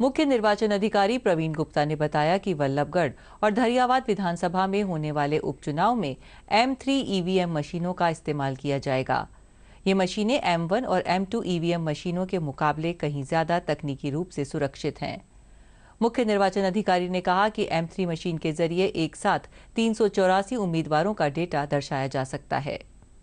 मुख्य निर्वाचन अधिकारी प्रवीण गुप्ता ने बताया कि वल्लभगढ़ और धरियाबाद विधानसभा में होने वाले उपचुनाव में एम थ्री ईवीएम मशीनों का इस्तेमाल किया जाएगा ये मशीनें एम वन और एम टू ईवीएम मशीनों के मुकाबले कहीं ज्यादा तकनीकी रूप से सुरक्षित हैं मुख्य निर्वाचन अधिकारी ने कहा कि एम थ्री मशीन के जरिए एक साथ तीन उम्मीदवारों का डेटा दर्शाया जा सकता है